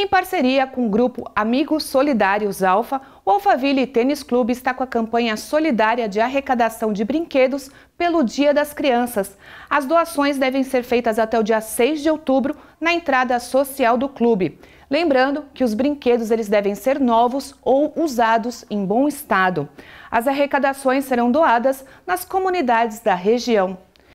Em parceria com o grupo Amigos Solidários Alfa, o Alphaville Tênis Clube está com a campanha solidária de arrecadação de brinquedos pelo Dia das Crianças. As doações devem ser feitas até o dia 6 de outubro na entrada social do clube. Lembrando que os brinquedos eles devem ser novos ou usados em bom estado. As arrecadações serão doadas nas comunidades da região.